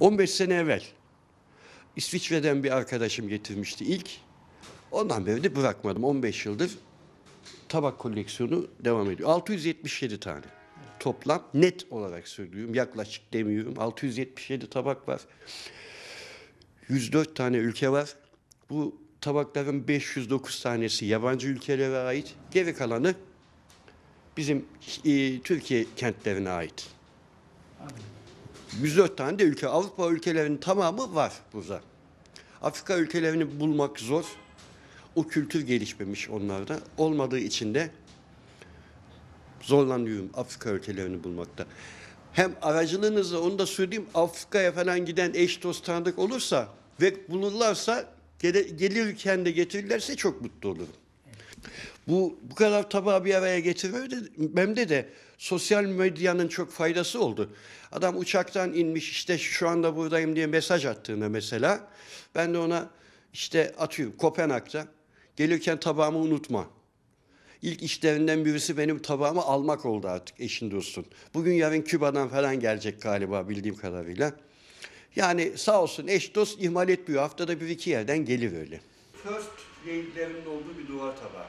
15 sene evvel İsviçre'den bir arkadaşım getirmişti ilk. Ondan beri de bırakmadım. 15 yıldır tabak koleksiyonu devam ediyor. 677 tane toplam net olarak söylüyorum. Yaklaşık demiyorum. 677 tabak var. 104 tane ülke var. Bu tabakların 509 tanesi yabancı ülkelere ait. Geri kalanı bizim e, Türkiye kentlerine ait. Anladım. 104 tane de ülke. Avrupa ülkelerinin tamamı var burada. Afrika ülkelerini bulmak zor. O kültür gelişmemiş onlarda. Olmadığı için de zorlanıyorum Afrika ülkelerini bulmakta. Hem aracılığınızla onu da söyleyeyim Afrika'ya falan giden eş dost tanıdık olursa ve bulurlarsa gelirken de getirirlerse çok mutlu olurum. Bu bu kadar tabağı bir araya getirmemde de, memde de sosyal medyanın çok faydası oldu. Adam uçaktan inmiş işte şu anda buradayım diye mesaj attığında mesela ben de ona işte atıyorum Kopenhag'da gelirken tabağımı unutma. İlk işlerinden birisi benim tabağımı almak oldu artık eşin dostun. Bugün yarın Küba'dan falan gelecek galiba bildiğim kadarıyla. Yani sağ olsun eş dost ihmal etmiyor. Haftada bir iki yerden gelir öyle. First yayınlarının olduğu bir duvar tabağı.